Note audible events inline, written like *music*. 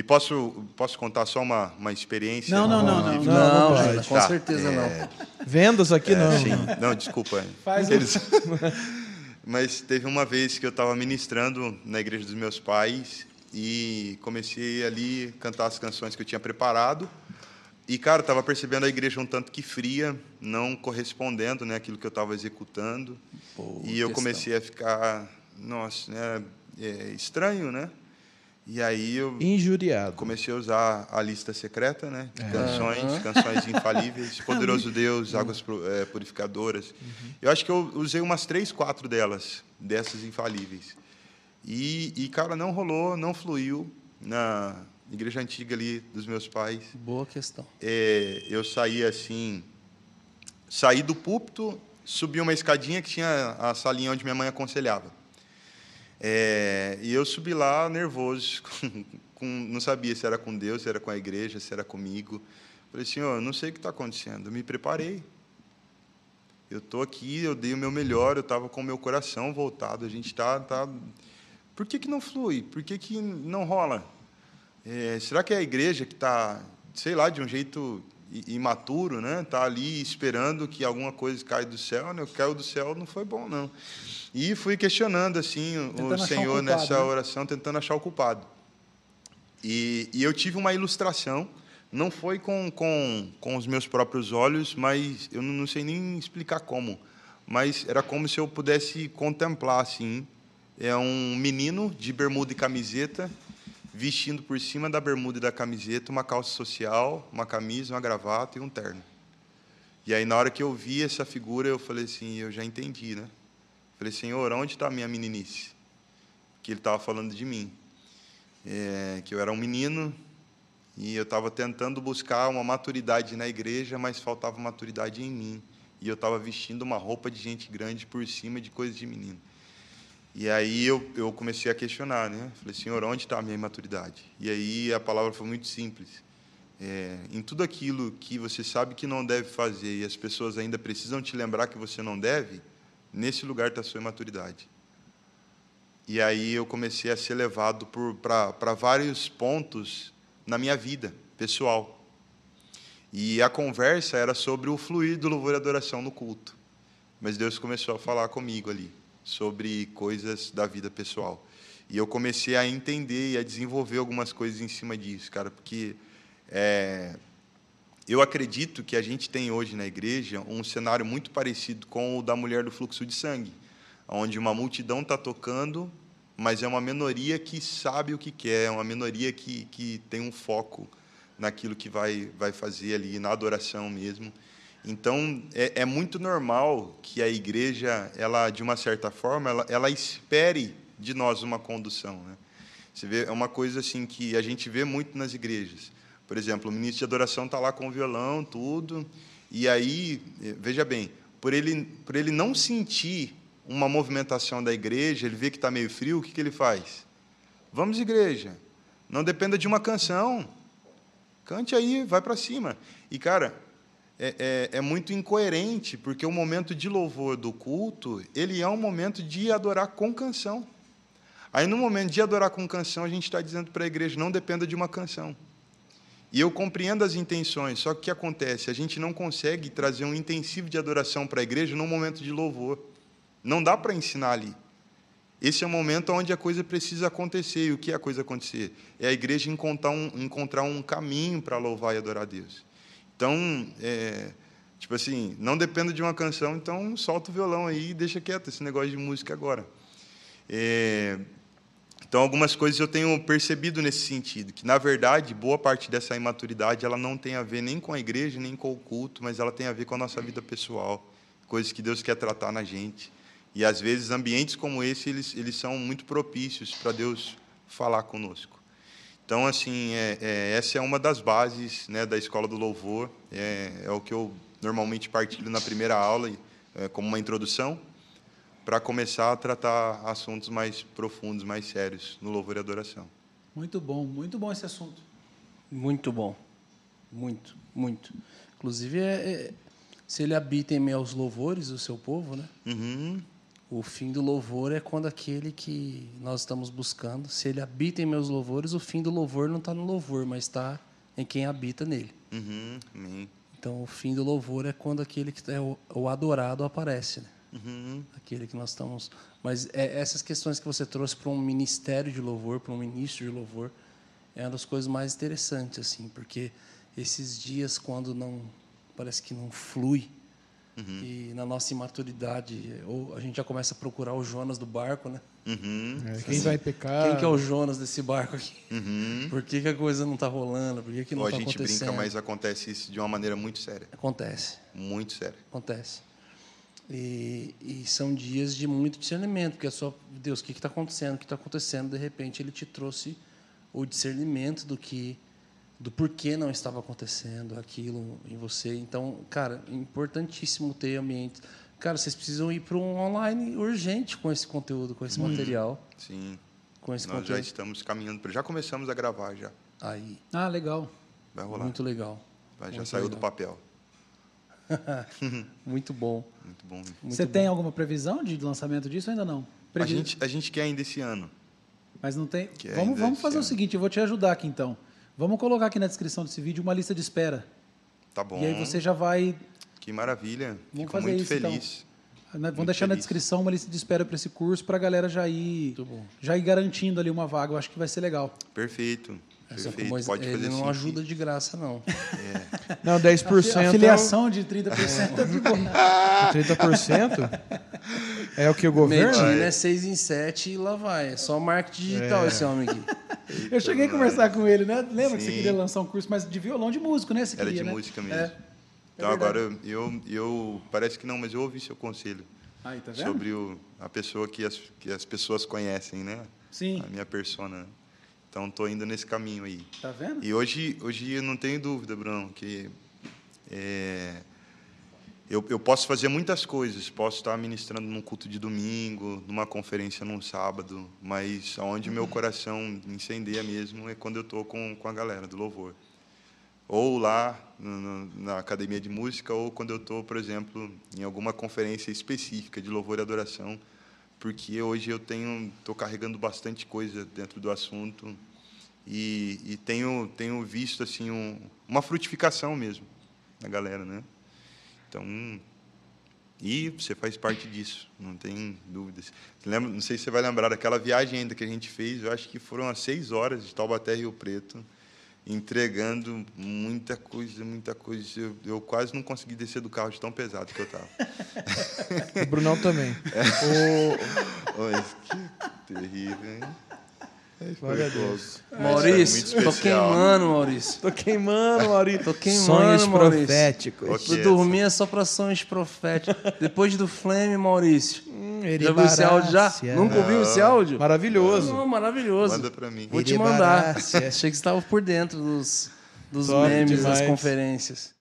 E posso, posso contar só uma, uma experiência? Não, não, não, não. Não, não, não, não com tá, certeza não. É. Vendas aqui é, não. Sim, não, desculpa. Faz Eles... *laughs* Mas teve uma vez que eu estava ministrando na igreja dos meus pais e comecei ali a cantar as canções que eu tinha preparado. E, cara, estava percebendo a igreja um tanto que fria, não correspondendo né, aquilo que eu estava executando. Pô, e eu questão. comecei a ficar, nossa, né, é estranho, né? E aí eu Injuriado. comecei a usar a lista secreta, né? É. Canções, canções infalíveis, *laughs* Poderoso Deus, uhum. Águas eh, Purificadoras. Uhum. Eu acho que eu usei umas três, quatro delas, dessas infalíveis. E, e cara, não rolou, não fluiu na igreja antiga ali dos meus pais. Boa questão. É, eu saí assim, saí do púlpito, subi uma escadinha que tinha a salinha onde minha mãe aconselhava. É, e eu subi lá nervoso, *laughs* com, não sabia se era com Deus, se era com a igreja, se era comigo. Falei, senhor, eu não sei o que está acontecendo, eu me preparei. Eu estou aqui, eu dei o meu melhor, eu estava com o meu coração voltado, a gente está. Tá... Por que, que não flui? Por que, que não rola? É, será que é a igreja que está, sei lá, de um jeito imaturo, né? Tá ali esperando que alguma coisa caia do céu, né? O caiu do céu não foi bom não. E fui questionando assim o Senhor o culpado, nessa né? oração, tentando achar o culpado. E, e, eu tive uma ilustração, não foi com, com, com os meus próprios olhos, mas eu não sei nem explicar como, mas era como se eu pudesse contemplar assim, é um menino de bermuda e camiseta vestindo por cima da bermuda e da camiseta uma calça social, uma camisa, uma gravata e um terno. E aí, na hora que eu vi essa figura, eu falei assim: eu já entendi, né? falei, Senhor, onde está a minha meninice? Que ele estava falando de mim. É, que eu era um menino e eu estava tentando buscar uma maturidade na igreja, mas faltava maturidade em mim. E eu estava vestindo uma roupa de gente grande por cima de coisas de menino. E aí eu, eu comecei a questionar, né? Falei, Senhor, onde está a minha imaturidade? E aí a palavra foi muito simples. É, em tudo aquilo que você sabe que não deve fazer e as pessoas ainda precisam te lembrar que você não deve, nesse lugar está a sua imaturidade. E aí eu comecei a ser levado para vários pontos na minha vida pessoal. E a conversa era sobre o fluir do louvor e adoração no culto. Mas Deus começou a falar comigo ali sobre coisas da vida pessoal. E eu comecei a entender e a desenvolver algumas coisas em cima disso, cara, porque é, eu acredito que a gente tem hoje na igreja um cenário muito parecido com o da mulher do fluxo de sangue, onde uma multidão está tocando, mas é uma minoria que sabe o que quer, é uma minoria que, que tem um foco naquilo que vai, vai fazer ali, na adoração mesmo. Então é, é, muito normal que a igreja, ela de uma certa forma, ela, ela espere de nós uma condução. Né? Você vê, é uma coisa assim que a gente vê muito nas igrejas. Por exemplo, o ministro de adoração está lá com o violão, tudo, e aí, é, veja bem, por ele, por ele não sentir uma movimentação da igreja, ele vê que está meio frio, o que, que ele faz? Vamos, igreja, não dependa de uma canção, cante aí, vai para cima. E, cara, é, é, é, muito incoerente, porque o momento de louvor do culto, ele é um momento de adorar com canção. Aí, no momento de adorar com canção, a gente está dizendo para a igreja, não dependa de uma canção. E eu compreendo as intenções, só que o que acontece? A gente não consegue trazer um intensivo de adoração para a igreja num momento de louvor. Não dá para ensinar ali. Esse é o momento onde a coisa precisa acontecer. E o que é a coisa acontecer? É a igreja encontrar um, encontrar um caminho para louvar e adorar a Deus. Então, é, tipo assim, não dependo de uma canção, então solta o violão aí e deixa quieto esse negócio de música agora. É, então, algumas coisas eu tenho percebido nesse sentido, que na verdade boa parte dessa imaturidade ela não tem a ver nem com a igreja nem com o culto, mas ela tem a ver com a nossa vida pessoal, coisas que Deus quer tratar na gente. E às vezes ambientes como esse eles, eles são muito propícios para Deus falar conosco. Então, assim, é, é, essa é uma das bases né, da Escola do Louvor. É, é, o que eu normalmente partilho na primeira aula, é, como uma introdução, para começar a tratar assuntos mais profundos, mais sérios no Louvor e Adoração. Muito bom, muito bom esse assunto. Muito bom. Muito, muito. Inclusive, é, é, se ele habita em meus louvores, o seu povo, né? Uhum. O fim do louvor é quando aquele que nós estamos buscando, se ele habita em meus louvores, o fim do louvor não está no louvor, mas está em quem habita nele. Uhum, Então, o fim do louvor é quando aquele que é o, o adorado aparece, né? uhum. Aquele que nós estamos. Mas é, essas questões que você trouxe para um ministério de louvor, para um ministro de louvor, é uma das coisas mais interessantes, assim, porque esses dias quando não parece que não flui, Uhum. E na nossa imaturidade, ou a gente já começa a procurar o Jonas do barco, né? Uhum. É, quem assim, vai pecar? Quem que é o Jonas desse barco aqui? Uhum. Por que, que a coisa não está rolando? Por que, que não está acontecendo? A gente brinca, mas acontece isso de uma maneira muito séria. Acontece. Muito séria. Acontece. E, e, são dias de muito discernimento, porque é só, Deus, o que está acontecendo? O que está acontecendo? De repente, Ele te trouxe o discernimento do que do porquê não estava acontecendo aquilo em você. Então, cara, é importantíssimo ter ambiente. Cara, vocês precisam ir para um online urgente com esse conteúdo, com esse uhum. material. Sim. Com esse Nós conteúdo. já estamos caminhando, já começamos a gravar já. Aí. Ah, legal. Vai rolar. Muito legal. Vai, já Muito saiu legal. do papel. *laughs* Muito bom. Muito bom. Muito você bom. tem alguma previsão de lançamento disso ainda não? A gente, a gente quer ainda esse ano. Mas não tem. Quer vamos vamos fazer o seguinte, eu vou te ajudar aqui então. Vamos colocar aqui na descrição desse vídeo uma lista de espera. Tá bom. E aí você já vai. Que maravilha. Vamos Fico fazer muito isso, então. feliz. Então. Vamos muito deixar feliz. na descrição uma lista de espera para esse curso para a galera já ir, já ir garantindo ali uma vaga. Eu acho que vai ser legal. Perfeito. Essa Perfeito. Pode fazer não ajuda de graça, não. É. Não, 10%. A filiação de 30% é, é 30%? É o que o governo. Medina é 6 em 7 e lá vai. É só marketing digital é. esse homem aqui. *laughs* Eu cheguei a conversar com ele, né? Lembra Sim. que você queria lançar um curso, mas de violão de músico, né? Você Era de né? música é. mesmo. É. Então é agora eu, eu parece que não, mas eu ouvi seu conselho Aí, tá sobre o, a pessoa que as, que as pessoas conhecem, né? Sim. A minha persona. Então estou indo nesse caminho aí. Tá vendo? E hoje, hoje eu não tenho dúvida, Bruno, que é, eu, eu posso fazer muitas coisas, posso estar ministrando num culto de domingo, numa conferência num sábado, mas onde meu uhum. coração incendeia mesmo é quando eu estou com, com a galera do louvor. Ou lá no, na academia de música, ou quando eu estou, por exemplo, em alguma conferência específica de louvor e adoração, porque hoje eu tenho estou carregando bastante coisa dentro do assunto e, e tenho tenho visto assim um, uma frutificação mesmo na galera né então, e você faz parte disso, não tem dúvidas. Lembra, não sei se você vai lembrar daquela viagem ainda que a gente fez, eu acho que foram as seis horas de Taubaté Rio Preto, entregando muita coisa, muita coisa. Eu, eu quase não consegui descer do carro de tão pesado que eu estava. *laughs* o Brunão também. É. O... Mas que terrível, hein? É é Maurício, Maurício tô queimando, Maurício. Tô queimando, Maurício. Tô queimando, Sonhos Maurício. proféticos. Okay, dormia é só para sonhos proféticos. Depois do Flame, Maurício. Hum, já viu esse áudio já? Nunca ouviu esse áudio? Maravilhoso. Não, maravilhoso. Manda pra mim. Vou te mandar. Achei que você estava por dentro dos, dos memes demais. das conferências.